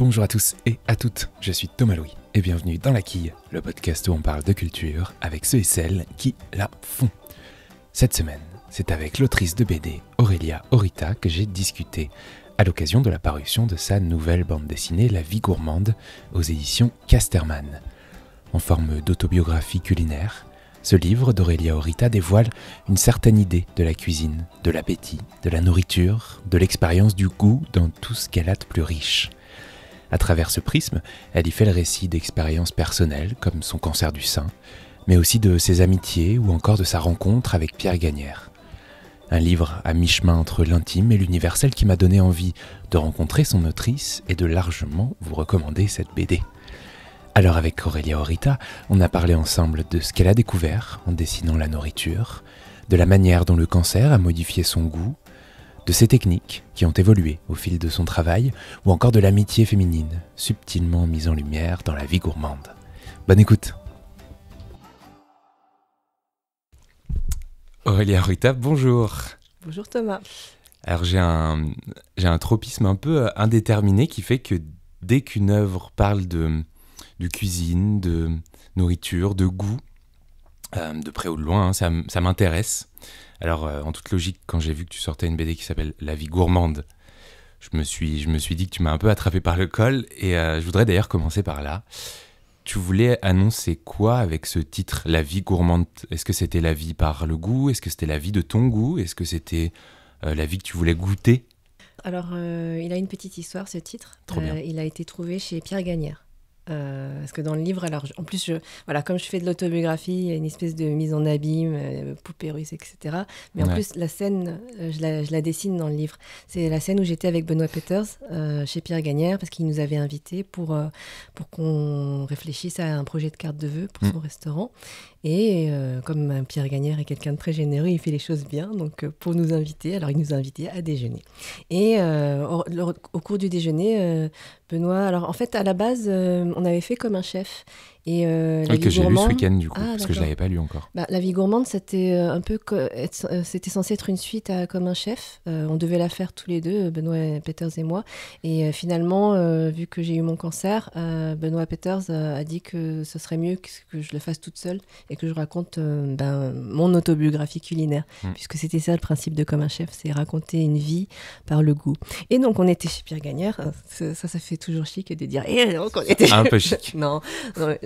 Bonjour à tous et à toutes, je suis Thomas Louis et bienvenue dans La Quille, le podcast où on parle de culture avec ceux et celles qui la font. Cette semaine, c'est avec l'autrice de BD Aurélia Orita que j'ai discuté à l'occasion de la parution de sa nouvelle bande dessinée La vie gourmande aux éditions Casterman. En forme d'autobiographie culinaire, ce livre d'Aurélia Orita dévoile une certaine idée de la cuisine, de l'appétit, de la nourriture, de l'expérience du goût dans tout ce qu'elle a de plus riche. À travers ce prisme, elle y fait le récit d'expériences personnelles comme son cancer du sein, mais aussi de ses amitiés ou encore de sa rencontre avec Pierre Gagnère. Un livre à mi-chemin entre l'intime et l'universel qui m'a donné envie de rencontrer son autrice et de largement vous recommander cette BD. Alors avec Aurélia Orita, on a parlé ensemble de ce qu'elle a découvert en dessinant la nourriture, de la manière dont le cancer a modifié son goût de ses techniques qui ont évolué au fil de son travail, ou encore de l'amitié féminine, subtilement mise en lumière dans la vie gourmande. Bonne écoute Aurélia Rita, bonjour Bonjour Thomas Alors j'ai un, j'ai un tropisme un peu indéterminé qui fait que dès qu'une œuvre parle de, de cuisine, de nourriture, de goût, euh, de près ou de loin, hein, ça, m'intéresse. Alors, euh, en toute logique, quand j'ai vu que tu sortais une BD qui s'appelle La vie gourmande, je me suis, je me suis dit que tu m'as un peu attrapé par le col, et euh, je voudrais d'ailleurs commencer par là. Tu voulais annoncer quoi avec ce titre, La vie gourmande Est-ce que c'était la vie par le goût Est-ce que c'était la vie de ton goût Est-ce que c'était la vie que tu voulais goûter Alors, il a une petite histoire, ce titre. il a été trouvé chez Pierre Gagnère. Euh, parce que dans le livre, alors, en plus, je, voilà, comme je fais de l'autobiographie, il y a une espèce de mise en abîme, euh, poupée russe, etc. Mais en plus, la scène, euh, je, la, dessine dans le livre. C'est la scène où j'étais avec Benoît Peters euh, chez Pierre Gagnère, parce qu'il nous avait invités pour, pour qu'on réfléchisse à un projet de carte de vœux pour mm. son restaurant. Et euh, comme Pierre Gagnère est quelqu'un de très généreux, il fait les choses bien. Donc euh, pour nous inviter, alors il nous a invités à déjeuner. Et euh, au, cours du déjeuner, Benoît, alors en fait à la base, on avait fait comme un chef. Et euh, la que j'ai lu ce week-end, du coup, ah, parce que je ne l'avais pas lu encore. Bah, la vie gourmande, c'était euh, un peu, euh, c'était censé être une suite à Comme un chef. on devait la faire tous les deux, Benoît Peters et moi. Et finalement, vu que j'ai eu mon cancer, Benoît Peters a dit que ce serait mieux que, je le fasse toute seule et que je raconte ben, mon autobiographie culinaire, hmm. puisque c'était ça le principe de Comme un chef, c'est raconter une vie par le goût. Et donc, on était chez Pierre Gagnère. Ça, ça fait toujours chic de dire. Eh, donc on était... Un peu chic. non, non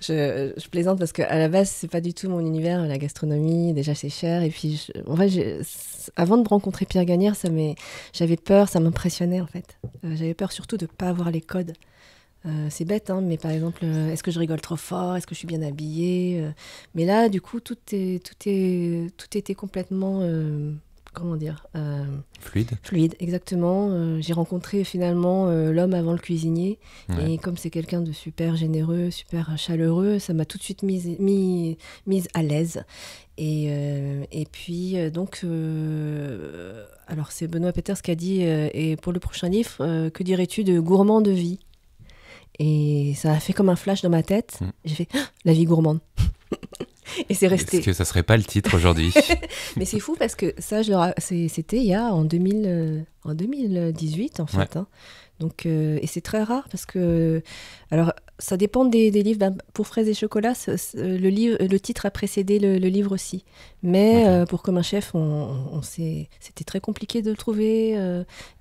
je, plaisante parce à la base, c'est pas du tout mon univers, la gastronomie. Déjà, c'est cher. Et puis, en avant de rencontrer Pierre Gagnère, ça j'avais peur, ça m'impressionnait en fait. Euh, j'avais peur surtout de pas avoir les codes. Euh, c'est bête, hein, mais par exemple, euh, est-ce que je rigole trop fort Est-ce que je suis bien habillée Mais là, du coup, tout, est, tout, est, tout était complètement comment dire euh, Fluide. Fluide, exactement. Euh, j'ai rencontré finalement euh, l'homme avant le cuisinier. Et comme c'est quelqu'un de super généreux, super chaleureux, ça m'a tout de suite mise, à l'aise. Et, et puis, donc, alors c'est Benoît Peters qui a dit, et pour le prochain livre, que dirais-tu de gourmand de vie Et ça a fait comme un flash dans ma tête. Mm. J'ai fait, la vie gourmande. Et c'est resté. Est-ce que ça serait pas le titre aujourd'hui Mais c'est fou parce que ça, je c'était il y a en, 2000, euh, en 2018 en fait. Hein. Donc, euh, et c'est très rare parce que, alors, ça dépend des, livres. Ben, pour Fraises et Chocolat, le, livre, le titre a précédé le, livre aussi. Mais euh, pour Comme un chef, on, c'était très compliqué de le trouver.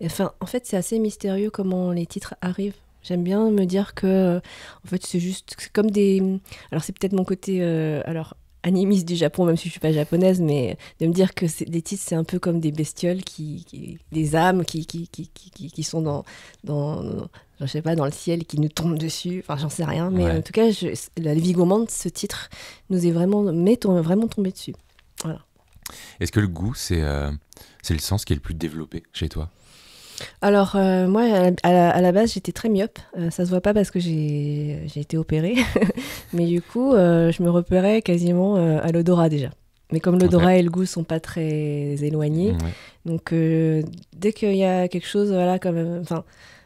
Enfin, en fait, c'est assez mystérieux comment les titres arrivent. J'aime bien me dire que, en fait, c'est juste, comme des. Alors, c'est peut-être mon côté, euh, alors animiste du Japon, même si je suis pas japonaise, mais de me dire que des titres, c'est un peu comme des bestioles qui, des âmes qui qui, qui, qui, sont dans, dans, je sais pas, dans le ciel, et qui nous tombent dessus. Enfin, j'en sais rien, mais en tout cas, la vie gourmande, ce titre, nous est vraiment, tombée vraiment tombé dessus. Voilà. Est-ce que le goût, c'est euh, c'est le sens qui est le plus développé chez toi alors, euh, moi, à la, base, j'étais très myope. Euh, ça se voit pas parce que j'ai été opérée. Mais du coup, euh, je me repérais quasiment à l'odorat déjà. Mais comme l'odorat et le goût sont pas très éloignés, donc dès qu'il y a quelque chose, voilà, comme, enfin,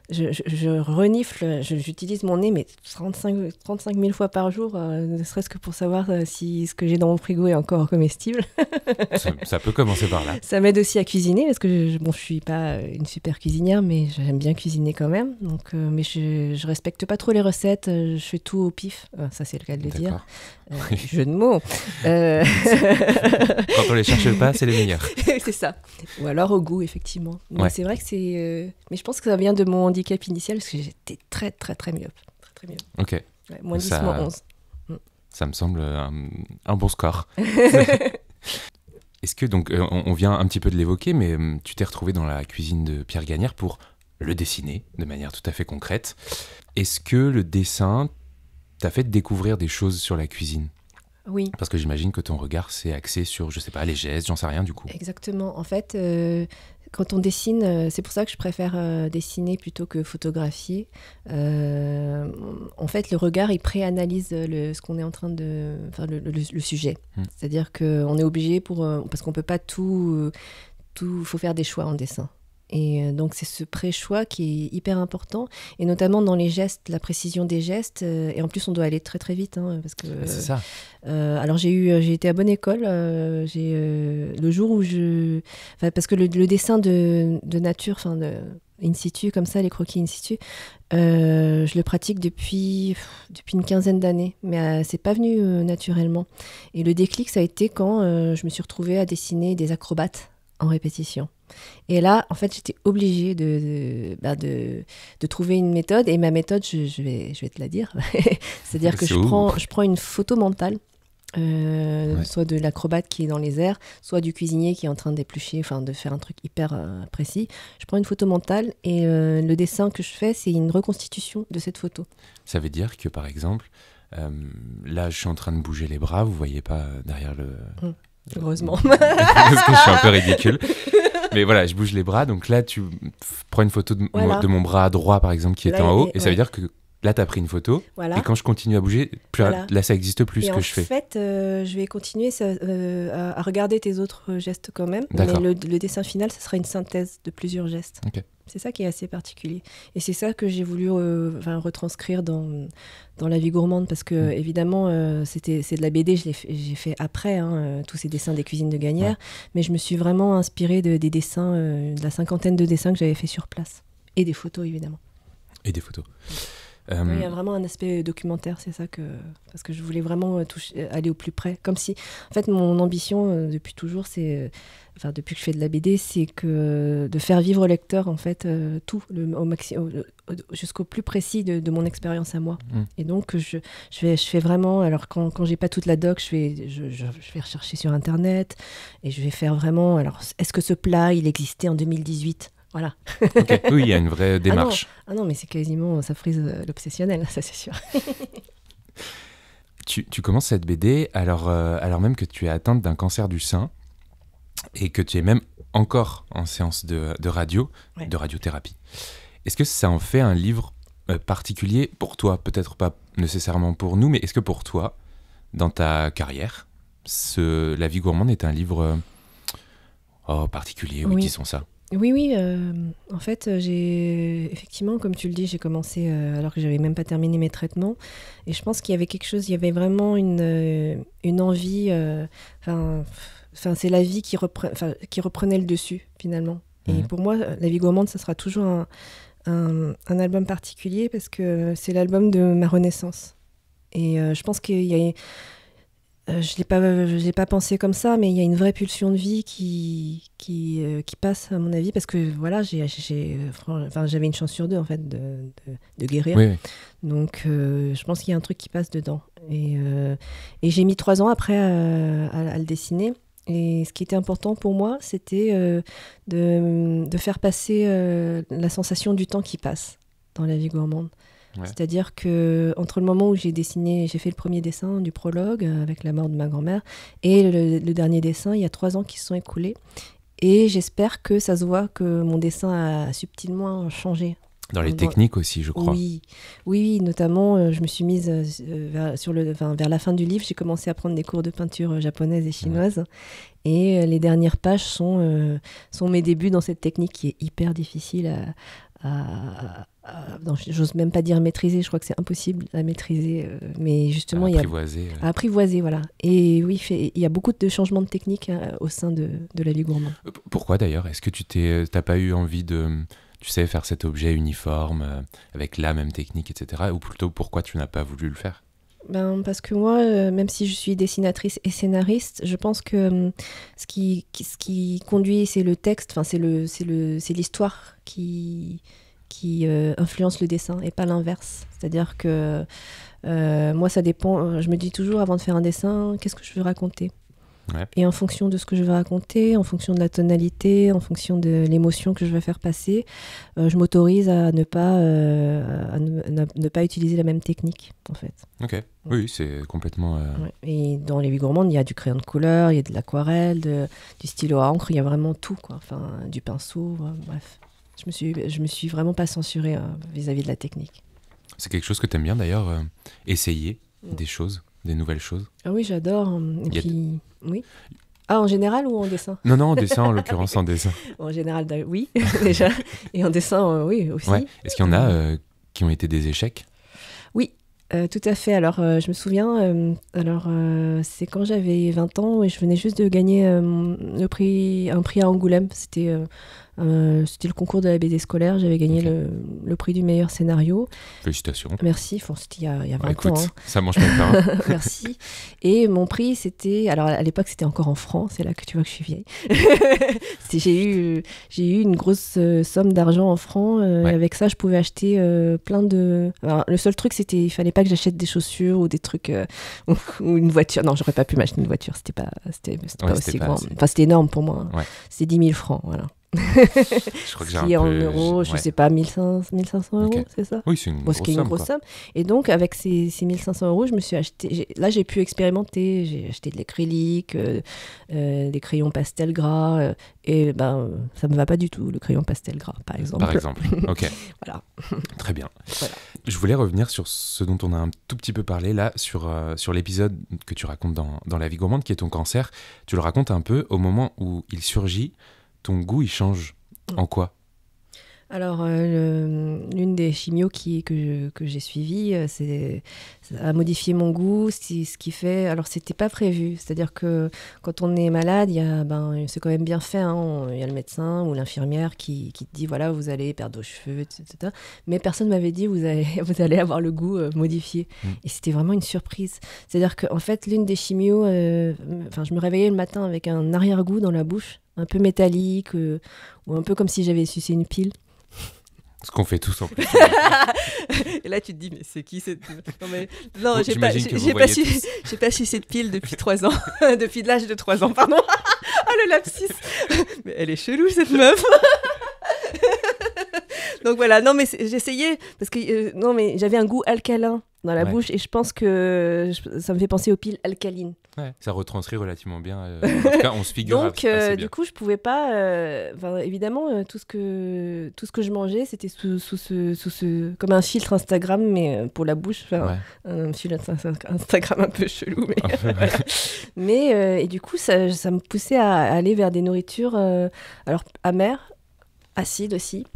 je, renifle, j'utilise mon nez, mais 35, 35 000 fois par jour, euh, ne serait-ce que pour savoir euh, si ce que j'ai dans mon frigo est encore comestible. ça, peut commencer par là. Ça m'aide aussi à cuisiner, parce que je ne bon, suis pas une super cuisinière, mais j'aime bien cuisiner quand même. Donc, euh, mais je, ne respecte pas trop les recettes, je fais tout au pif, ça c'est le cas de le dire. Euh, jeu de mots. Euh, Quand on les cherche pas, c'est les meilleurs. c'est ça. Ou alors au goût, effectivement. Mais c'est vrai que c'est. Euh, mais je pense que ça vient de mon handicap initial parce que j'étais très, très, très mieux. Très, très Ok. moins 10, moins 11. Mm. Ça me semble un, bon score. Est-ce que, donc, euh, on, vient un petit peu de l'évoquer, mais tu t'es retrouvé dans la cuisine de Pierre Gagnère pour le dessiner de manière tout à fait concrète. Est-ce que le dessin t'as fait découvrir des choses sur la cuisine. Oui. Parce que j'imagine que ton regard s'est axé sur, je sais pas, les gestes, j'en sais rien du coup. Exactement. En fait, euh, quand on dessine, euh, c'est pour ça que je préfère euh, dessiner plutôt que photographier. en fait, le regard, il préanalyse le, ce qu'on est en train de. Enfin, le, sujet. Hmm. C'est-à-dire qu'on est obligé pour. parce qu'on peut pas tout. Il faut faire des choix en dessin. Et euh, donc c'est ce pré-choix qui est hyper important, et notamment dans les gestes, la précision des gestes. Euh, et en plus, on doit aller très très vite, hein, parce que. C'est euh, ça. alors j'ai eu, j'ai été à bonne école. j'ai le jour où je, parce que le, dessin de, nature, enfin de in situ comme ça, les croquis in situ, je le pratique depuis, depuis une quinzaine d'années, mais c'est pas venu naturellement. Et le déclic, ça a été quand je me suis retrouvée à dessiner des acrobates en répétition. Et là, en fait, j'étais obligée bah, de de, trouver une méthode. Et ma méthode, je, vais, je vais te la dire. C'est-à-dire ah, que je prends, je prends une photo mentale, euh, soit de l'acrobate qui est dans les airs, soit du cuisinier qui est en train d'éplucher, enfin de faire un truc hyper euh, précis. Je prends une photo mentale et euh, le dessin que je fais, c'est une reconstitution de cette photo. Ça veut dire que, par exemple, là, je suis en train de bouger les bras, vous voyez pas derrière le, mm. Heureusement. Parce que je suis un peu ridicule. Mais voilà, je bouge les bras. Donc là, tu prends une photo de, mon bras droit, par exemple, qui est en haut. Et, ça veut dire que là, tu as pris une photo. Et quand je continue à bouger, là, ça n'existe plus ce que je fais. En fait, euh, je vais continuer euh, à regarder tes autres gestes quand même. Mais le, le, dessin final, ce sera une synthèse de plusieurs gestes. Ok. C'est ça qui est assez particulier. Et c'est ça que j'ai voulu euh, retranscrire dans, La vie gourmande, parce que, mm. évidemment, euh, c'est de la BD, j'ai fait, après, hein, euh, tous ces dessins des cuisines de Gagnère, mais je me suis vraiment inspirée de, des dessins, de la cinquantaine de dessins que j'avais fait sur place. Et des photos, évidemment. Et des photos. Il y a vraiment un aspect documentaire, c'est ça que. Parce que je voulais vraiment toucher, aller au plus près. Comme si. En fait, mon ambition depuis toujours, c'est enfin depuis que je fais de la BD, c'est que euh, de faire vivre au lecteur en fait euh, tout jusqu'au plus précis de, mon expérience à moi. Mm. Et donc je, fais, vraiment, alors quand, quand j'ai pas toute la doc, je, vais je, vais rechercher sur internet et je vais faire vraiment, alors est-ce que ce plat il existait en 2018 voilà. Oui, il y a une vraie ah démarche. Ah non, mais c'est quasiment, ça frise euh, l'obsessionnel, ça c'est sûr. tu, commences cette BD alors, alors même que tu es atteinte d'un cancer du sein et que tu es même encore en séance de, radio, de radiothérapie. Est-ce que ça en fait un livre euh, particulier pour toi Peut-être pas nécessairement pour nous, mais est-ce que pour toi, dans ta carrière, ce, La vie gourmande est un livre euh, oh, particulier Oui, oui. ça. Oui, oui. Euh, en fait, j'ai effectivement, comme tu le dis, j'ai commencé alors que j'avais même pas terminé mes traitements. Et je pense qu'il y avait quelque chose, il y avait vraiment une, envie. Enfin, c'est la vie qui, enfin, qui reprenait le dessus, finalement. Et mhm. pour moi, La vie gourmande, ça sera toujours un, album particulier parce que c'est l'album de ma renaissance. Et euh, je pense qu'il y a. Euh, je ne l'ai pas, pas pensé comme ça, mais il y a une vraie pulsion de vie qui, qui, euh, passe, à mon avis, parce que voilà, j'ai, enfin, j'avais une chance sur deux, en fait, de, de, guérir. Donc, je pense qu'il y a un truc qui passe dedans. Et, et j'ai mis trois ans après à, le dessiner. Et ce qui était important pour moi, c'était euh, de, faire passer euh, la sensation du temps qui passe dans la vie gourmande. C'est-à-dire que entre le moment où j'ai dessiné, j'ai fait le premier dessin du prologue euh, avec la mort de ma grand-mère, et le, le, dernier dessin, il y a trois ans qui se sont écoulés. Et j'espère que ça se voit que mon dessin a subtilement changé dans les techniques aussi, je crois. Oui, oui, notamment, euh, je me suis mise euh, vers, sur le, vers la fin du livre, j'ai commencé à prendre des cours de peinture euh, japonaise et chinoise. Et les dernières pages sont, sont mes débuts dans cette technique qui est hyper difficile à. J'ose même pas dire maîtriser, je crois que c'est impossible à maîtriser, mais justement, il y a. Apprivoiser. apprivoiser, voilà. Et oui, il y a beaucoup de changements de technique au sein de, de la vie Gourmand. Pourquoi d'ailleurs Est-ce que tu n'as pas eu envie de tu sais, faire cet objet uniforme, euh, avec la même technique, etc. Ou plutôt, pourquoi tu n'as pas voulu le faire ben, parce que moi, euh, même si je suis dessinatrice et scénariste, je pense que hum, ce, qui, ce qui conduit, c'est le texte, enfin, c'est l'histoire qui, qui euh, influence le dessin et pas l'inverse. C'est-à-dire que moi, ça dépend. Je me dis toujours avant de faire un dessin, qu'est-ce que je veux raconter et en fonction de ce que je vais raconter, en fonction de la tonalité, en fonction de l'émotion que je vais faire passer, euh, je m'autorise à, ne pas, euh, ne, pas utiliser la même technique, en fait. Ok, oui, c'est complètement... Euh, Et dans les 8 gourmandes, il y a du crayon de couleur, il y a de l'aquarelle, du stylo à encre, il y a vraiment tout, quoi. Enfin, du pinceau, bref. Je me, suis, je me suis vraiment pas censurée vis à -vis de la technique. C'est quelque chose que tu aimes bien, d'ailleurs, essayer mm. des choses des nouvelles choses Ah oui, j'adore. Et puis, oui. Ah, en général ou en dessin Non, non, en dessin, en l'occurrence, en dessin. En général, oui, déjà. Et en dessin, euh, oui, aussi. Est-ce qu'il y en a euh, qui ont été des échecs Oui, euh, tout à fait. Alors, je me souviens, alors c'est quand j'avais 20 ans et je venais juste de gagner le prix, un prix à Angoulême. C'était euh, c'était le concours de la BD scolaire, j'avais gagné le, prix du meilleur scénario. Félicitations. Merci, c'était il y a, y 20 bah, hein. Ça mange pas de pain. Merci. Et mon prix, c'était. Alors à l'époque, c'était encore en francs, c'est là que tu vois que je suis vieille. j'ai, eu, j'ai eu une grosse euh, somme d'argent en francs. Euh, avec ça, je pouvais acheter plein de. le seul truc, c'était il fallait pas que j'achète des chaussures ou des trucs. ou, une voiture. Non, j'aurais pas pu m'acheter une voiture, c'était pas, c'était, pas aussi grand. Enfin, c'était énorme pour moi. c'est hein. C'était 10 000 francs, voilà. je crois que j'ai un peu... en euros, je ne sais pas, 1500, 1500 euros, c'est ça Oui, c'est une, grosse, somme, une grosse somme. Et donc, avec ces, ces 1500 euros, je me suis acheté. Là, j'ai pu expérimenter. J'ai acheté de l'acrylique, euh, euh, des crayons pastel gras. Euh, et ben, ça me va pas du tout, le crayon pastel gras, par exemple. Par exemple, ok. voilà. Très bien. Je voulais revenir sur ce dont on a un tout petit peu parlé là, sur, sur l'épisode que tu racontes dans, dans La vie gourmande, qui est ton cancer. Tu le racontes un peu au moment où il surgit ton goût, il change en mm. quoi alors, euh, l'une des chimios qui, que, j'ai suivies euh, c'est a modifié mon goût, ce qui fait... Alors, c'était pas prévu, c'est-à-dire que quand on est malade, y ben, c'est quand même bien fait. Hein. Il y a le médecin ou l'infirmière qui, qui, te dit, voilà, vous allez perdre vos cheveux, etc. Mais personne m'avait dit, vous allez, vous allez avoir le goût euh, modifié. Mm. Et c'était vraiment une surprise. C'est-à-dire qu'en fait, l'une des chimios... Enfin, je me réveillais le matin avec un arrière-goût dans la bouche un peu métallique euh, ou un peu comme si j'avais sucé une pile. Ce qu'on fait tous en plus. et là, tu te dis, mais c'est qui cette. Non, mais... non j'ai pas, j'ai, pas su... j'ai pas de pile depuis 3 ans. depuis l'âge de 3 ans, pardon. ah, le lapsus. mais elle est chelou, cette meuf. Donc voilà, non mais j'essayais parce que euh, non mais j'avais un goût alcalin dans la bouche et je pense que ça me fait penser aux piles alcalines. ça retranscrit relativement bien. Euh, en tout cas, on se figure. Donc euh, du coup, je pouvais pas. évidemment, tout ce que tout ce que je mangeais, c'était sous, sous, ce, sous comme un filtre Instagram, mais pour la bouche, un, filtre Instagram un peu chelou, mais. et du coup, ça, ça me poussait à, à aller vers des nourritures alors amères, acides aussi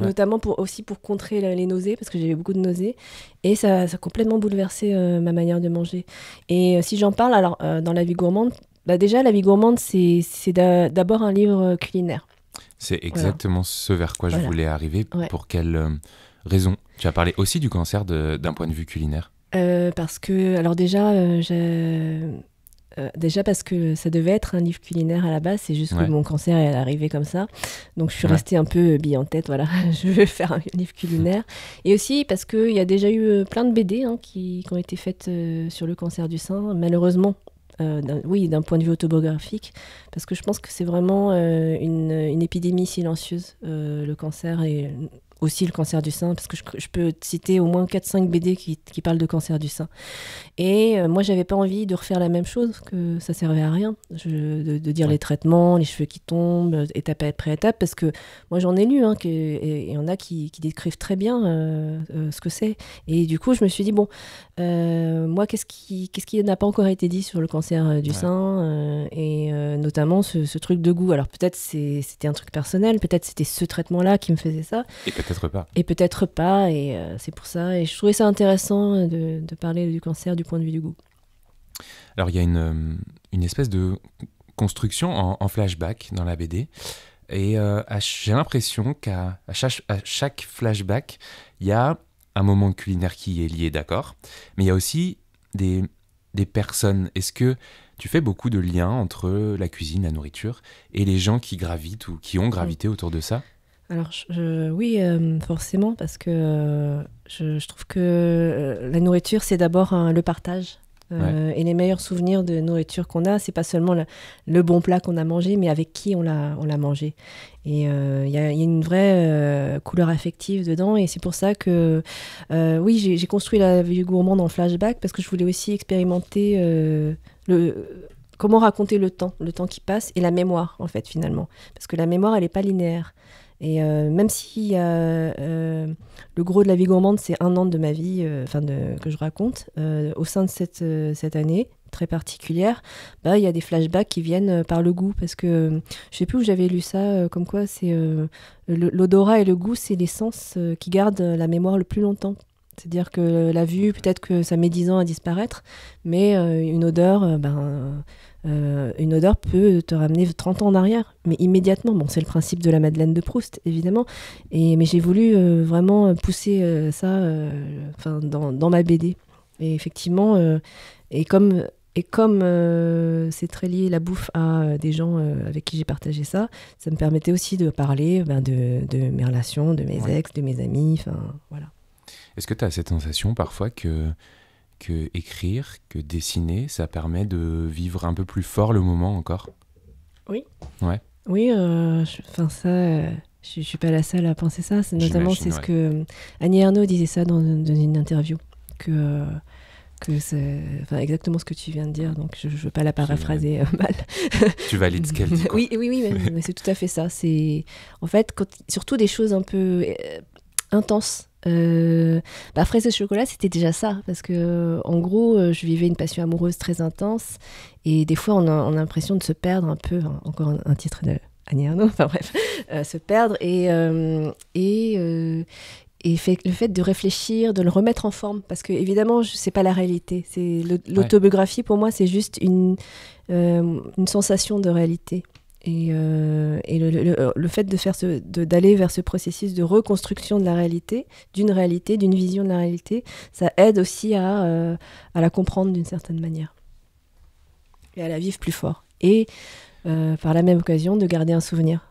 notamment pour, aussi pour contrer les nausées, parce que j'avais beaucoup de nausées, et ça, a complètement bouleversé euh, ma manière de manger. Et euh, si j'en parle, alors euh, dans La vie gourmande, bah, déjà, La vie gourmande, c'est d'abord un livre culinaire. C'est exactement ce vers quoi je voulais arriver. Pour quelle raison Tu as parlé aussi du cancer d'un point de vue culinaire parce que, alors déjà, j'ai... Euh, déjà parce que ça devait être un livre culinaire à la base, c'est juste que mon cancer est arrivé comme ça. Donc je suis restée un peu euh, bille en tête, voilà, je veux faire un livre culinaire. Et aussi parce qu'il y a déjà eu euh, plein de BD hein, qui, ont été faites sur le cancer du sein, malheureusement. oui, d'un point de vue autobiographique, parce que je pense que c'est vraiment une, une, épidémie silencieuse, le cancer, et aussi le cancer du sein, parce que je, peux citer au moins 4-5 BD qui, qui, parlent de cancer du sein. Et euh, moi, j'avais pas envie de refaire la même chose, que ça servait à rien, de, de, dire les traitements, les cheveux qui tombent, euh, étape après étape, parce que moi, j'en ai lu, hein, et il y en a qui, qui décrivent très bien euh, ce que c'est. Et du coup, je me suis dit, bon, moi, qu'est-ce qui, qu'est-ce qui n'a pas encore été dit sur le cancer du sein, et notamment ce, truc de goût Alors peut-être c'était un truc personnel, peut-être c'était ce traitement-là qui me faisait ça. Et pas. Et peut-être pas, et euh, c'est pour ça. Et je trouvais ça intéressant euh, de, parler du cancer du point de vue du goût. Alors il y a une, euh, une espèce de construction en, flashback dans la BD. Et j'ai l'impression qu'à chaque, flashback, il y a un moment culinaire qui est lié, d'accord, mais il y a aussi des, des personnes. Est-ce que tu fais beaucoup de liens entre la cuisine, la nourriture et les gens qui gravitent ou qui ont gravité autour de ça alors oui, euh, forcément, parce que euh, je, trouve que euh, la nourriture, c'est d'abord hein, le partage. Et les meilleurs souvenirs de nourriture qu'on a, c'est pas seulement le, bon plat qu'on a mangé, mais avec qui on l'a, mangé. Et il y, a une vraie couleur affective dedans, et c'est pour ça que, oui, j'ai, construit la vie gourmande en flashback parce que je voulais aussi expérimenter le comment raconter le temps, le temps qui passe et la mémoire en fait finalement, parce que la mémoire elle n'est pas linéaire. Et euh, même si euh, euh, le gros de la vie gourmande, c'est un an de ma vie enfin que je raconte, au sein de cette, cette année très particulière, bah, il y a des flashbacks qui viennent par le goût. Parce que je ne sais plus où j'avais lu ça, comme quoi c'est l'odorat et le goût, c'est les sens qui gardent la mémoire le plus longtemps. C'est-à-dire que la vue, peut-être que ça met 10 ans à disparaître, mais une odeur, ben, euh, une odeur peut te ramener 30 ans en arrière, mais immédiatement. Bon, c'est le principe de la Madeleine de Proust, évidemment. Et, mais j'ai voulu euh, vraiment pousser euh, ça enfin, dans, ma BD. Et effectivement, et comme, et comme c'est très lié la bouffe à des gens avec qui j'ai partagé ça, ça me permettait aussi de parler ben, de, mes relations, de mes ex, de mes amis. voilà. Est-ce que tu as cette sensation parfois que que écrire, que dessiner, ça permet de vivre un peu plus fort le moment encore Oui. Ouais. Oui, euh, enfin ça, euh, je, ne suis pas la seule à penser ça. C'est notamment c'est ce que euh, Annie Arnaud disait ça dans, une interview que que c'est enfin, exactement ce que tu viens de dire, donc je ne veux pas la paraphraser mal. tu valides ce qu'elle dit. Oui, oui, oui, mais, c'est tout à fait ça. C'est en fait quand, surtout des choses un peu intense. Euh, bah, fraises et chocolat, c'était déjà ça, parce que euh, en gros, euh, je vivais une passion amoureuse très intense, et des fois, on a, l'impression de se perdre un peu, hein, encore un, titre de Annie enfin bref, euh, se perdre, et, et, et fait, le fait de réfléchir, de le remettre en forme, parce que évidemment, c'est pas la réalité. C'est l'autobiographie pour moi, c'est juste une, une sensation de réalité. Et, euh, et le, le, fait de faire d'aller vers ce processus de reconstruction de la réalité, d'une réalité, d'une vision de la réalité, ça aide aussi à, euh, à la comprendre d'une certaine manière et à la vivre plus fort. Et euh, par la même occasion, de garder un souvenir.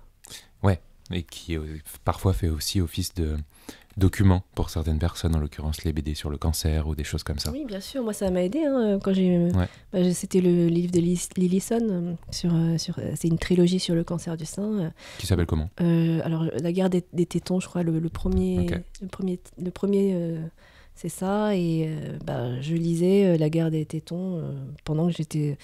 Ouais, et qui parfois fait aussi office de documents pour certaines personnes, en l'occurrence les BD sur le cancer ou des choses comme ça. Oui, bien sûr, moi ça m'a aidé hein, euh, quand j'ai. Euh, bah, c'était le livre de Lillison euh, sur, c'est une trilogie sur le cancer du sein. Qui s'appelle comment Alors la guerre des, tétons, je crois le, premier, le premier, le premier. c'est ça, et bah, je lisais La guerre des tétons pendant que j'étais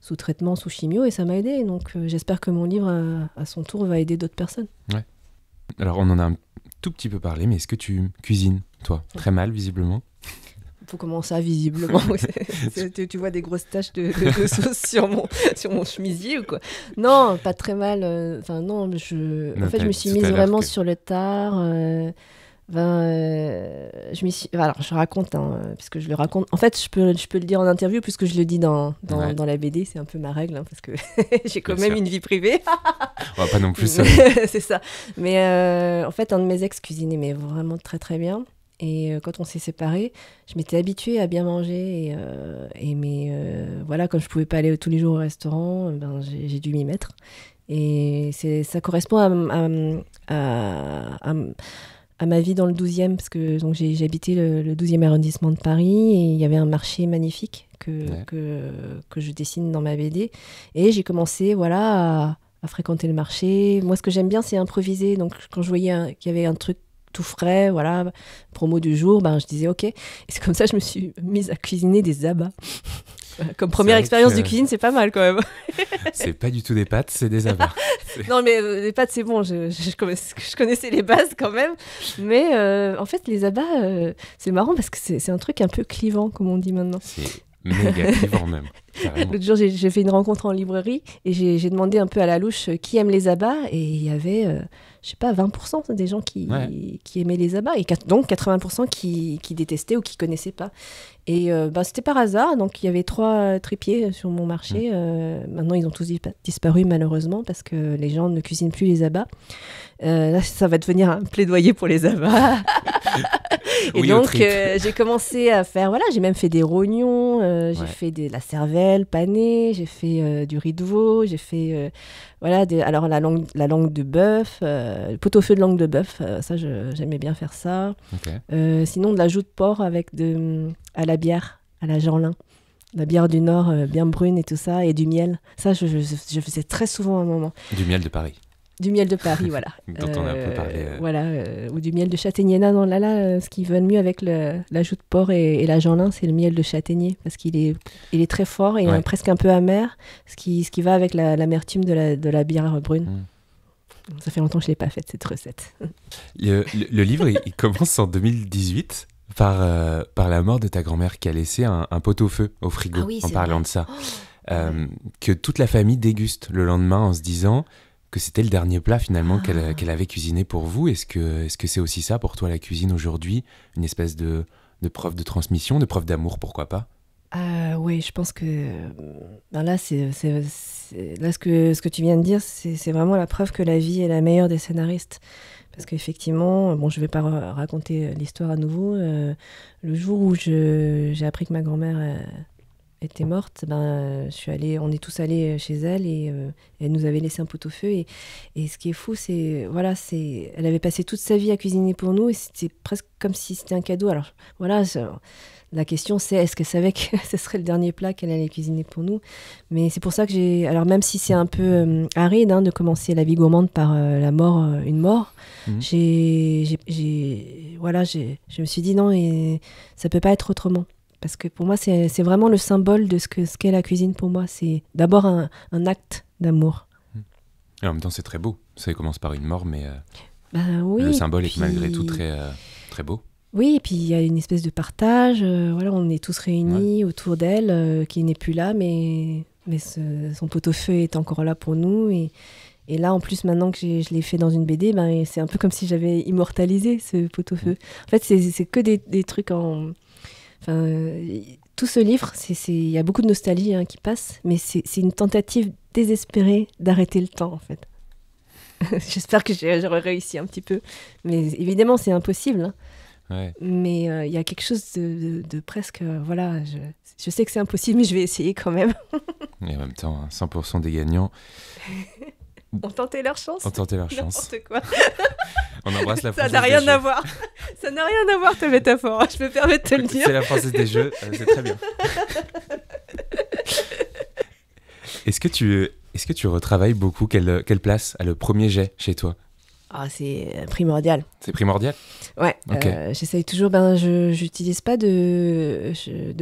sous traitement, sous chimio, et ça m'a aidé. Donc j'espère que mon livre, à, à son tour, va aider d'autres personnes. Ouais. Alors, on en a un tout petit peu parlé, mais est-ce que tu cuisines, toi Très mal, visiblement. Faut commencer visiblement tu, vois des grosses taches de, sauce sur mon, sur mon chemisier ou quoi Non, pas très mal. Euh, enfin, non, je... en fait, je me suis mise vraiment sur le tard. Euh, ben, euh, je je raconte, hein, puisque je le raconte. En fait, je peux, je peux le dire en interview, puisque je le dis dans, dans, la BD, c'est un peu ma règle, hein, parce que j'ai quand même une vie privée. pas non plus c'est ça. Mais euh, en fait, un de mes ex cuisinait, mais vraiment très très bien. Et euh, quand on s'est séparés, je m'étais habituée à bien manger. Et, mais voilà, comme je pouvais pas aller tous les jours au restaurant, ben j'ai dû m'y mettre. Et ça correspond à, à à ma vie dans le 12e, parce que j'ai, j'habitais le, 12e arrondissement de Paris et il y avait un marché magnifique que, que, que, je dessine dans ma BD. Et j'ai commencé voilà, à, fréquenter le marché. Moi, ce que j'aime bien, c'est improviser. Donc, quand je voyais qu'il y avait un truc tout frais, voilà, promo du jour, ben, je disais OK. Et c'est comme ça que je me suis mise à cuisiner des abats. Comme première expérience de cuisine, c'est pas mal quand même. c'est pas du tout des pâtes, c'est des abats. non, mais euh, les pâtes, c'est bon, je, connaissais, les bases quand même. Mais euh, en fait, les abats, euh, c'est marrant parce que c'est un truc un peu clivant, comme on dit maintenant. C'est méga clivant même. L'autre jour, j'ai fait une rencontre en librairie et j'ai demandé un peu à la louche euh, qui aime les abats. Et il y avait, euh, je sais pas, 20% des gens qui, qui, aimaient les abats et donc 80% qui, détestaient ou qui connaissaient pas. Et euh, bah, c'était par hasard. Donc il y avait trois trépieds sur mon marché. Mm. maintenant, ils ont tous disparu malheureusement parce que les gens ne cuisinent plus les abats. là, ça va devenir un plaidoyer pour les abats. et donc, j'ai commencé à faire, voilà, j'ai même fait des rognons, j'ai fait de la cervelle pané, j'ai fait euh, du riz de veau, j'ai fait euh, voilà, alors la langue, la langue de bœuf, euh, pot-au-feu de langue de bœuf, ça j'aimais bien faire ça. sinon de la joue de porc avec de, à la bière, à la Jeanlin. La bière du Nord, bien brune et tout ça, et du miel. Ça, je, je faisais très souvent à un moment. Du miel de Paris. Du miel de Paris, voilà. Voilà, ou du miel de châtaignier. Non, non, là, là, euh, ce qui va mieux avec l'ajout de porc et, la Jeanlin, c'est le miel de châtaignier, parce qu'il est, très fort et hein, presque un peu amer, ce qui, va avec l'amertume de, la, bière brune. Mm. Ça fait longtemps que je ne l'ai pas faite, cette recette. Le, livre, il, commence en 2018 euh, par, la mort de ta grand-mère qui a laissé un, un pot-au-feu au frigo ah en parlant de ça. Oh, euh, que toute la famille déguste le lendemain en se disant que c'était le dernier plat finalement qu'elle ah. avait cuisiné pour vous. Est-ce que c'est -ce c'est aussi ça pour toi la cuisine aujourd'hui Une espèce de, preuve de transmission, de preuve d'amour, pourquoi pas ah, oui, je pense que ben là, c'est là ce que ce que tu viens de dire, c'est vraiment la preuve que la vie est la meilleure des scénaristes. Parce qu'effectivement, bon, je ne vais pas raconter euh, l'histoire à nouveau. Euh, le jour où j'ai appris que ma grand-mère euh, était morte, ben, euh, je suis allée, on est tous allés euh, chez elle et euh, elle nous avait laissé un pot au feu. Et, et ce qui est fou, c'est voilà, c'est, elle avait passé toute sa vie à cuisiner pour nous et c'était presque comme si c'était un cadeau. Alors voilà, la question c'est est-ce qu'elle savait que ce serait le dernier plat qu'elle allait cuisiner pour nous Mais c'est pour ça que j'ai, alors même si c'est un peu aride hein, de commencer la vie gourmande par la mort, une mort, mhm. j'ai, voilà, j'ai, je me suis dit non et ça peut pas être autrement. Parce que pour moi, c'est vraiment le symbole de ce qu'est ce la cuisine pour moi. C'est d'abord un, acte d'amour. Et en même temps, c'est très beau. Ça commence par une mort, mais euh, ben oui, le symbole est malgré tout très, euh, très beau. Oui, et puis il y a une espèce de partage. Euh, voilà, on est tous réunis autour d'elle, qui n'est plus là, mais, mais son pot-au-feu est encore là pour nous. Et, là, en plus, maintenant que je l'ai fait dans une BD, ben, c'est un peu comme si j'avais immortalisé ce pot-au-feu. Mm. En fait, c'est que des trucs en, Enfin, euh, tout ce livre, il y a beaucoup de nostalgie hein, qui passe, mais c'est une tentative désespérée d'arrêter le temps, en fait. J'espère que j'aurai réussi un petit peu, mais évidemment, c'est impossible. Hein. Mais euh, il y a quelque chose de, presque. Euh, voilà, je, sais que c'est impossible, mais je vais essayer quand même. Et en même temps, 100% hein, des gagnants. On tenté leur chance. On tenté leur chance. quoi. On embrasse la Ça n'a rien à voir. Ça n'a rien à voir ta métaphore. Je me permets de te le dire. C'est la française des jeux. Euh, c'est très bien. Est-ce que tu est-ce que tu retravailles beaucoup quelle, place a le premier jet chez toi ah, c'est primordial. C'est primordial Ouais. Okay. Euh, j'essaye toujours. Ben, je n'utilise pas de,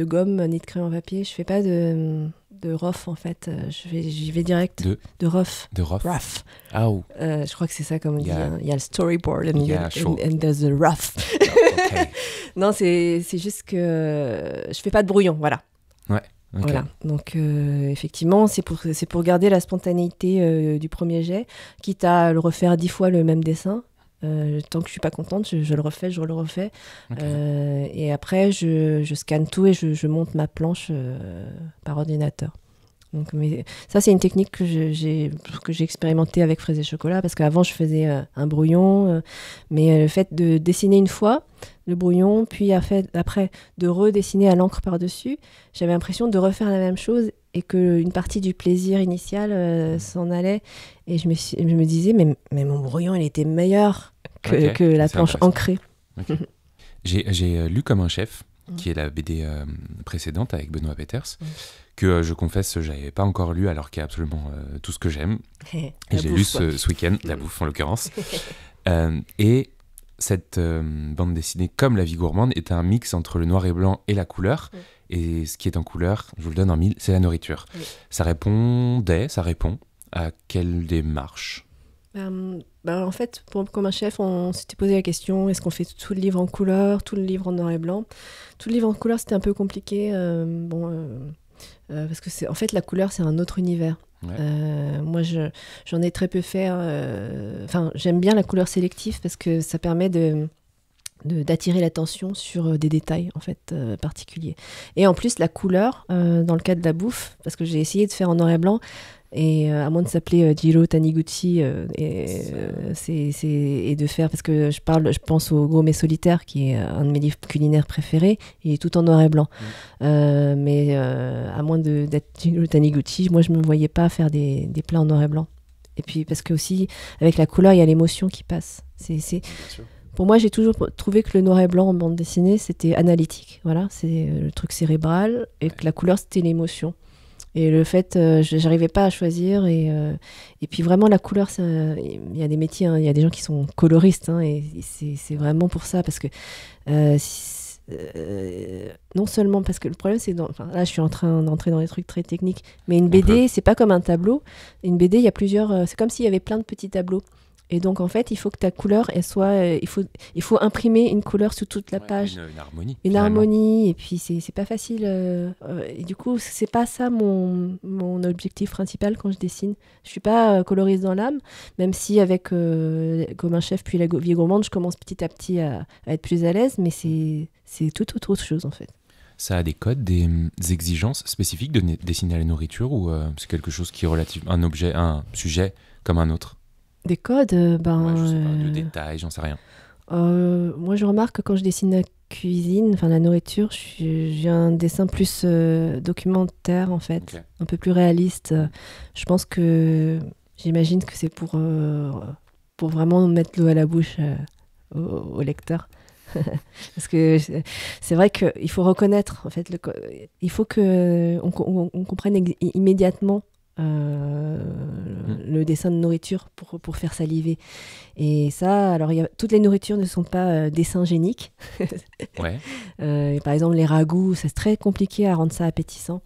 gomme ni de crayon papier. Je fais pas de de rough en fait. Euh, je vais, j'y vais direct. De, de De rough. Ah, euh, je crois que c'est ça comme on dit. Hein. Il y a le storyboard and, there's the rough. Ah, non, c'est, c'est juste que euh, je fais pas de brouillon, voilà. Ouais. Voilà, donc effectivement, c'est pour, c'est pour garder la spontanéité du premier jet, quitte à le refaire dix fois le même dessin. Euh, tant que je suis pas contente, je, le refais, je le refais. Euh, et après, je, scanne tout et je, monte ma planche euh, par ordinateur ça, c'est une technique que j'ai expérimentée avec fraise et chocolat, parce qu'avant, je faisais euh, un brouillon, euh, mais euh, le fait de dessiner une fois le brouillon, puis après, de redessiner à l'encre par-dessus, j'avais l'impression de refaire la même chose et qu'une partie du plaisir initial s'en allait. Et je me, disais, mais, mais, mon brouillon, il était meilleur que, la planche ancrée. j'ai lu comme un chef Mm. qui est la BD euh, précédente avec Benoît Peters, mm. que euh, je confesse, j'avais pas encore lu alors qu'il y a absolument euh, tout ce que j'aime. et j'ai lu ce, ce week-end, la mm. bouffe en l'occurrence. et cette bande dessinée, comme La vie gourmande, est un mix entre le noir et blanc et la couleur. Et ce qui est en couleur, je vous le donne en mille, c'est la nourriture. Ça répondait, ça répond à quelle démarche euh, ben, en fait, comme un chef, on s'était posé la question est-ce qu'on fait tout le livre en couleur, tout le livre en noir et blanc Tout le livre en couleur, c'était un peu compliqué. Euh, bon, euh, parce que c'est en fait la couleur, c'est un autre univers. moi, j'en ai très peu fait. Enfin, j'aime bien la couleur sélective parce que ça permet de, d'attirer l'attention sur des détails en fait particuliers. Et en plus, la couleur, dans le cas de la bouffe, parce que j'ai essayé de faire en noir et blanc, et euh, à moins de s'appeler euh, Jiro Taniguchi euh, et, de faire, parce que je parle, je pense au Gourmet Solitaire, qui est un de mes livres culinaires préférés, et tout en noir et blanc. Mm. mais à moins d'être Jiro Taniguchi, moi je ne me voyais pas faire des, plats en noir et blanc. Et puis parce que aussi, avec la couleur, il y a l'émotion qui passe. Pour moi, j'ai toujours trouvé que le noir et blanc en bande dessinée, c'était analytique. Voilà, c'est le truc cérébral et que la couleur, c'était l'émotion. Et le fait, euh, je n'arrivais pas à choisir. Euh, et, puis vraiment, la couleur, il y a des métiers, hein, il y a des gens qui sont coloristes. Hein, et, c'est vraiment pour ça. Parce que euh, non seulement parce que le problème, c'est. là, je suis en train d'entrer dans des trucs très techniques. Mais une BD, c'est pas comme un tableau. Une BD, il y a plusieurs. c'est comme s'il y avait plein de petits tableaux. Et donc, en fait, il faut que ta couleur, elle soit. Euh, il, faut, il faut imprimer une couleur sur toute la page. Une, harmonie. Une harmonie. Et puis, c'est pas facile. Euh, euh, et du coup, c'est pas ça mon, mon, objectif principal quand je dessine. Je suis pas coloriste dans l'âme, même si avec Comme un Chef puis La Vie Gourmande, je commence petit à petit à, être plus à l'aise. Mais c'est tout autre, autre chose, en fait. Ça a des codes, des, hum, exigences spécifiques de dessiner à la nourriture ou c'est quelque chose qui est relative. un objet, un sujet comme un autre des codes euh, ben, pas, De euh, détails, j'en sais rien. Euh, moi, je remarque que quand je dessine la cuisine, enfin la nourriture, j'ai un dessin plus documentaire en fait, un peu plus réaliste. Je pense que j'imagine que c'est pour, pour vraiment mettre l'eau à la bouche au, lecteur. Parce que c'est vrai qu'il faut reconnaître, en fait, le, il faut qu'on on, comprenne immédiatement le dessin de nourriture pour, pour faire saliver. Et ça, alors y toutes les nourritures ne sont pas euh, dessins géniques. ouais. Euh, par exemple, les ragoûts, c'est très compliqué à rendre ça appétissant.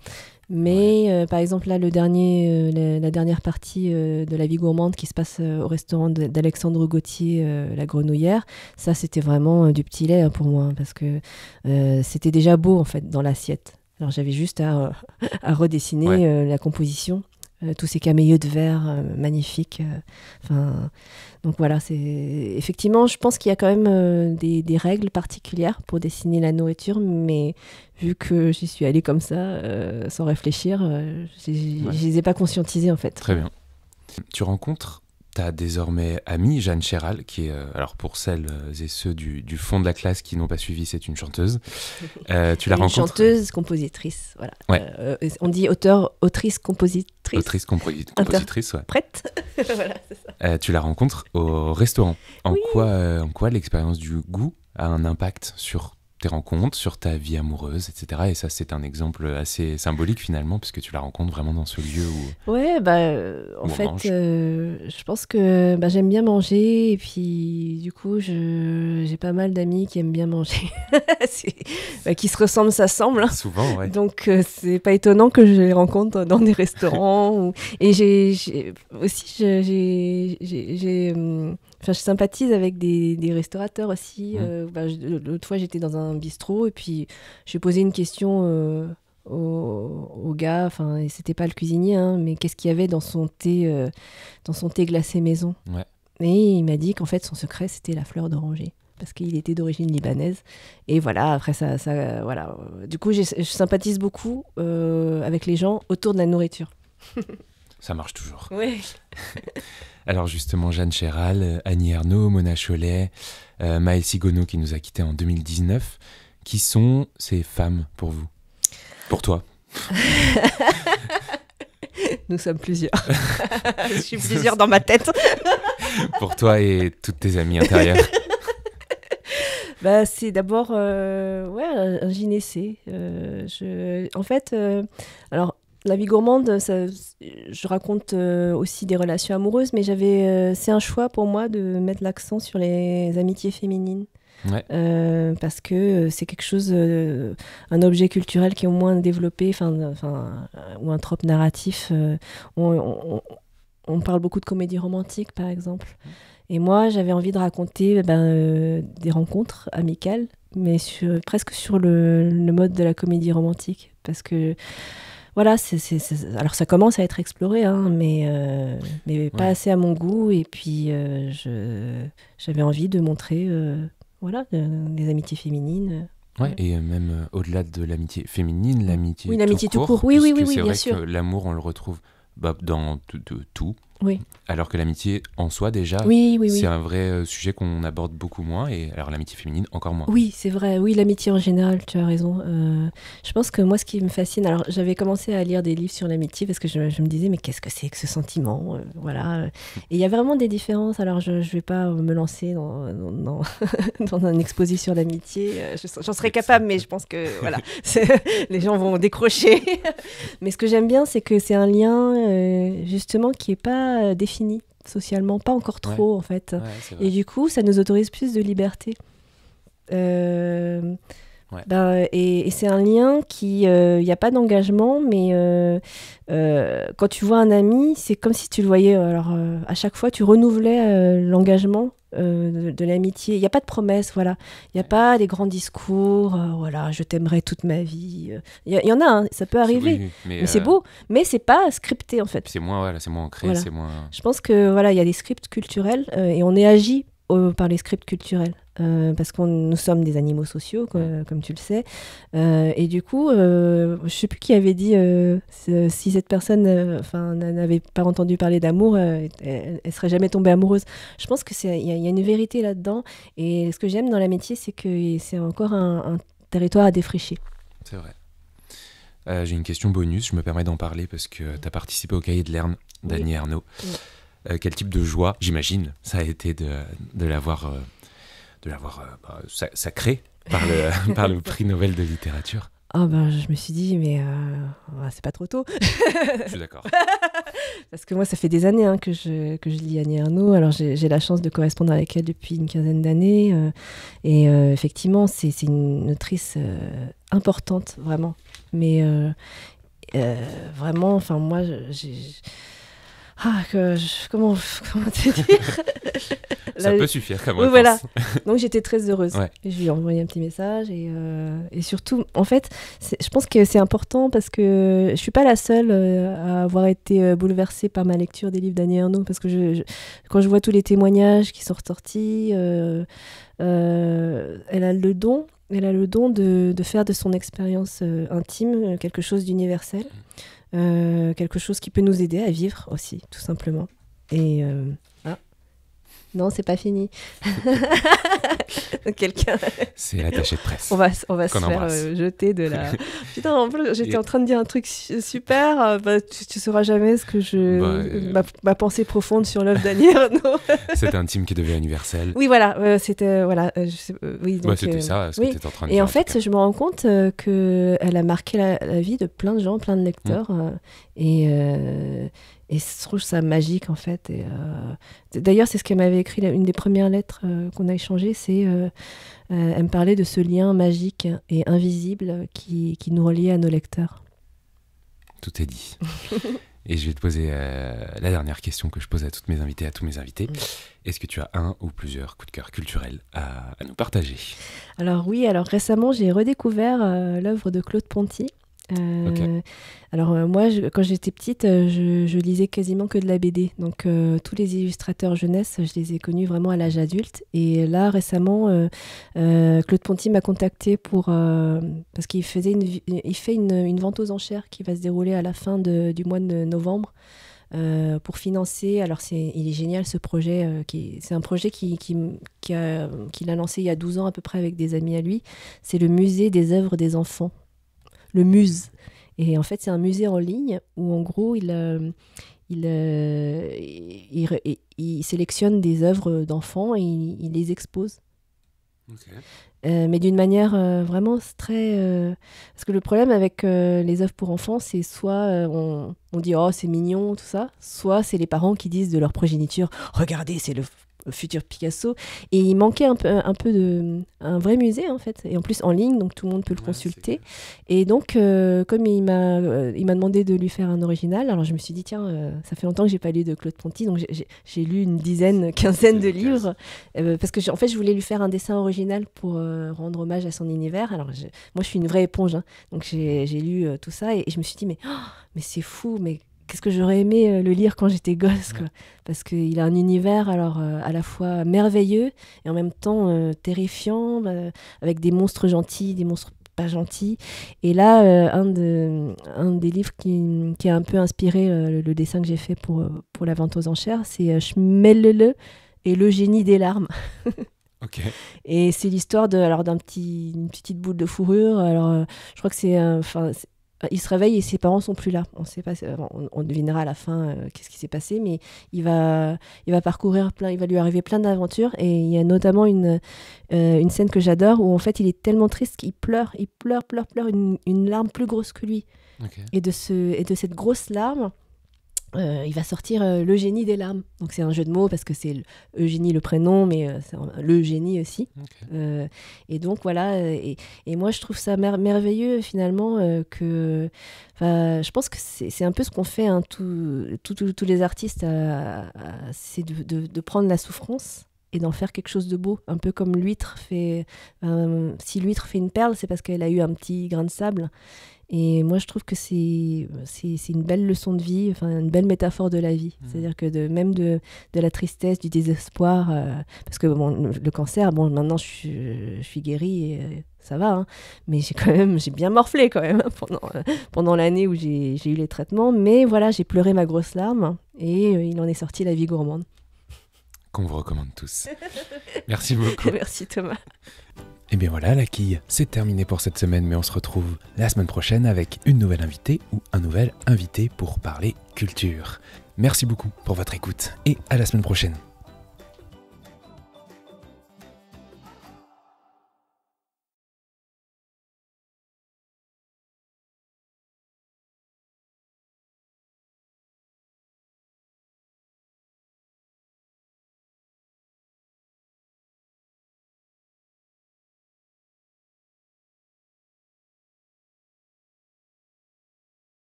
Mais euh, par exemple, là, le dernier, la, dernière partie de La vie gourmande qui se passe au restaurant d'Alexandre Gauthier, La Grenouillère, ça, c'était vraiment du petit lait hein, pour moi, hein, parce que c'était déjà beau, en fait, dans l'assiette. Alors j'avais juste à, redessiner la composition euh, tous ces camélieux de verre euh, magnifiques. Euh, donc voilà, c'est effectivement, je pense qu'il y a quand même des, règles particulières pour dessiner la nourriture, mais vu que j'y suis allée comme ça, sans réfléchir, je ne les ai pas conscientisées en fait. Très bien. Tu rencontres ta désormais amie Jeanne Chéral, qui est, euh, alors pour celles et ceux du, fond de la classe qui n'ont pas suivi, c'est une chanteuse. Euh, tu la une Chanteuse, compositrice, voilà. Euh, on dit auteur, autrice, compositrice. Autrice, compositrice, compositrice ouais. Prête voilà, ça. Tu la rencontres au restaurant. En quoi, en quoi l'expérience du goût a un impact sur tes rencontres, sur ta vie amoureuse, etc. Et ça, c'est un exemple assez symbolique finalement, puisque tu la rencontres vraiment dans ce lieu où. Ouais, bah, euh, en fait, euh, je pense que bah, j'aime bien manger, et puis du coup, j'ai pas mal d'amis qui aiment bien manger, bah, qui se ressemblent, ça semble. Hein. Souvent, ouais. Donc, euh, c'est pas étonnant que je les rencontre dans des restaurants. Et j'ai aussi, j'ai hum, je sympathise avec des, restaurateurs aussi. Mmh. Euh, bah, l'autre fois, j'étais dans un bistrot et puis j'ai posé une question euh, au, gars. Enfin, et c'était pas le cuisinier, hein, mais qu'est-ce qu'il y avait dans son thé, euh, dans son thé glacé maison Et il m'a dit qu'en fait, son secret, c'était la fleur d'oranger parce qu'il était d'origine libanaise. Et voilà, après ça, ça voilà. Du coup, je sympathise beaucoup avec les gens autour de la nourriture. ça marche toujours. Oui. Alors justement, Jeanne Chéral, euh, Annie Ernaud, Mona Cholet, euh, Maëlle Sigono qui nous a quittés en 2019, qui sont ces femmes pour vous Pour toi Nous sommes plusieurs. Je suis plusieurs dans ma tête. pour toi et toutes tes amies intérieures. Bah, c'est d'abord euh, ouais, un gynécée. Euh, je... En fait, alors la vie gourmande, je raconte euh, aussi des relations amoureuses, mais j'avais, euh, c'est un choix pour moi de mettre l'accent sur les amitiés féminines. Euh, parce que c'est quelque chose, un objet culturel qui est au moins développé, enfin, ou un trope narratif. on, parle beaucoup de comédie romantique, par exemple. Et moi, j'avais envie de raconter eh ben, des rencontres amicales, mais presque sur le, mode de la comédie romantique, parce que voilà, c'est, alors ça commence à être exploré, hein, mais, euh, mais pas assez à mon goût. Et puis, euh, j'avais envie de montrer euh, voilà, des amitiés féminines. Ouais, et même au-delà de l'amitié féminine, l'amitié oui, tout, tout, court. Oui, oui, oui, bien sûr. L'amour, on le retrouve bah, dans tout alors que l'amitié en soi, déjà, c'est un vrai euh, sujet qu'on aborde beaucoup moins, et alors l'amitié féminine encore moins. Oui, c'est vrai. Oui, l'amitié en général, tu as raison. Euh, je pense que moi, ce qui me fascine, alors j'avais commencé à lire des livres sur l'amitié parce que je, me disais, mais qu'est-ce que c'est que ce sentiment euh, Voilà. Et il y a vraiment des différences. Alors je ne vais pas me lancer dans, un exposé sur l'amitié. J'en serais capable, mais je pense que voilà, les gens vont décrocher. mais ce que j'aime bien, c'est que c'est un lien, justement, qui n'est pas euh, définie socialement, pas encore trop en fait. et du coup, ça nous autorise plus de liberté. Euh, bah, et, c'est un lien qui, il euh, n'y a pas d'engagement, mais euh, euh, quand tu vois un ami, c'est comme si tu le voyais. Alors à chaque fois, tu renouvelais l'engagement de, l'amitié. Il n'y a pas de promesse, voilà. Il n'y a pas des grands discours, voilà, je t'aimerai toute ma vie. Il y, en a, hein. ça peut arriver. mais, c'est beau, mais c'est pas scripté en fait. C'est moins, voilà, c'est moins ancré, c'est moins. Je pense que voilà, il y a des scripts culturels et on est agi par les scripts culturels. Euh, parce que nous sommes des animaux sociaux, comme tu le sais. Euh, et du coup, euh, je sais plus qui avait dit euh, si cette personne enfin, n'avait pas entendu parler d'amour, elle, serait jamais tombée amoureuse. Je pense qu'il y, y, a une vérité là-dedans. Et ce que j'aime dans la métier, c'est que c'est encore un, territoire à défricher. C'est vrai. J'ai une question bonus, je me permets d'en parler parce que tu as participé au cahier de l'Erne, d'Annie Arnaud. Euh, quel type de joie, j'imagine, ça a été de, de l'avoir, euh, de l'avoir euh, bah, sacré par le, par le prix Nobel de littérature Oh ben, je me suis dit, mais ah, c'est pas trop tôt. je suis d'accord. Parce que moi, ça fait des années hein, que, je, que je lis Annie Ernaux. Alors, j'ai la chance de correspondre avec elle depuis une quinzaine d'années. et effectivement, c'est une autrice importante, vraiment. Mais vraiment, enfin, moi, j'ai ah, que comment, te dire Ça peut suffire Donc j'étais très heureuse. Je lui ai envoyé un petit message et, euh, surtout, en fait, je pense que c'est important parce que je suis pas la seule euh, à avoir été euh, bouleversée par ma lecture des livres d'Annie Arnaud. parce que quand je vois tous les témoignages qui sont ressortis, elle a le don, elle a le don de, faire de son expérience intime quelque chose d'universel. Mm. Euh, quelque chose qui peut nous aider à vivre aussi, tout simplement. Et euh, non, c'est pas fini. Quelqu'un. C'est l'attaché de presse. On va, se faire euh, jeter de la. Putain, en plus, j'étais en train de dire un truc super. Euh, bah, tu, tu, sauras jamais ce que je. Bah, euh, ma, pensée profonde sur l'œuvre d'Annie c'était un team qui devait universel. Oui, voilà. c'était voilà, oui, bah, c'était ça, ce que étais en train de Et en fait, je me rends compte que qu'elle a marqué la, vie de plein de gens, plein de lecteurs. Mm. Et, et je trouve ça magique en fait. Et, euh, D'ailleurs, c'est ce qu'elle m'avait écrit, une des premières lettres euh, qu'on a échangées, c'est euh, elle me parlait de ce lien magique et invisible qui, qui nous reliait à nos lecteurs. Tout est dit. et je vais te poser la dernière question que je pose à toutes mes invitées, à tous mes invités. Mm. Est-ce que tu as un ou plusieurs coups de cœur culturels à, à nous partager Alors oui, alors récemment j'ai redécouvert l'œuvre de Claude Ponty. Euh, alors euh, moi, quand j'étais petite, euh, je, lisais quasiment que de la BD. Donc tous les illustrateurs jeunesse, je les ai connus vraiment à l'âge adulte. Et là, récemment, Claude Ponty m'a contacté pour parce qu'il faisait il fait une, vente aux enchères qui va se dérouler à la fin du mois de novembre. pour financer. Alors, c'est, il est génial ce projet. qui, c'est un projet qu'il a, a lancé il y a 12 ans à peu près avec des amis à lui. C'est le musée des œuvres des enfants le Muse. Et en fait, c'est un musée en ligne où, en gros, il, euh, euh, il, il, sélectionne des œuvres d'enfants et il, les expose. Euh, mais d'une manière vraiment très. parce que le problème avec les œuvres pour enfants, c'est soit on, on, dit oh c'est mignon, tout ça, soit c'est les parents qui disent de leur progéniture regardez, c'est le futur Picasso. Et il manquait un peu, un peu de un vrai musée en fait, et en plus en ligne, donc tout le monde peut le consulter. Et donc, euh, comme il m'a euh, il m'a demandé de lui faire un original, alors je me suis dit tiens, euh, ça fait longtemps que j'ai pas lu de Claude Ponty, donc j'ai lu une dizaine, quinzaine de livres parce que en fait je voulais lui faire un dessin original pour rendre hommage à son univers. Alors moi je suis une vraie éponge, hein. donc j'ai lu tout ça et, je me suis dit mais oh, mais c'est fou, mais qu'est-ce que j'aurais aimé euh, le lire quand j'étais gosse, quoi. Parce qu'il a un univers alors euh, à la fois merveilleux et en même temps euh, terrifiant, bah, avec des monstres gentils, des monstres pas gentils. Et là, un, de, un, des livres qui, a un peu inspiré le, dessin que j'ai fait pour, pour la vente aux enchères, c'est Schmelle-le et le génie des larmes. Et c'est l'histoire de alors d'un petit une petite boule de fourrure. Alors je crois que c'est enfin euh, il se réveille et ses parents sont plus là. On sait pas, on, devinera à la fin euh, qu'est-ce qui s'est passé, mais il va, il va parcourir plein, il va lui arriver plein d'aventures et il y a notamment une, euh, une scène que j'adore où en fait il est tellement triste qu'il pleure, il pleure, pleure, pleure une, larme plus grosse que lui. Et de ce, et de cette grosse larme, euh, il va sortir euh, Le génie des larmes. Donc c'est un jeu de mots parce que c'est Eugénie le prénom, mais euh, c'est le génie aussi. et donc voilà, et, moi je trouve ça merveilleux finalement que... Je pense que c'est un peu ce qu'on fait hein, tous les artistes, c'est de, de, prendre la souffrance et d'en faire quelque chose de beau, un peu comme l'huître fait... si l'huître fait une perle, c'est parce qu'elle a eu un petit grain de sable. Et moi, je trouve que c'est une belle leçon de vie, enfin une belle métaphore de la vie. Mmh. C'est-à-dire que de, même de, la tristesse, du désespoir, euh, parce que le, cancer, bon, maintenant je, suis guérie. Et, euh, ça va, hein. mais j'ai quand même, j'ai bien morflé quand même hein, pendant, euh, pendant l'année où j'ai eu les traitements. Mais voilà, j'ai pleuré ma grosse larme et il en est sorti la vie gourmande. Qu'on vous recommande tous. Merci beaucoup. Merci Thomas. Et bien voilà, la quille, c'est terminé pour cette semaine, mais on se retrouve la semaine prochaine avec une nouvelle invitée ou un nouvel invité pour parler culture. Merci beaucoup pour votre écoute et à la semaine prochaine.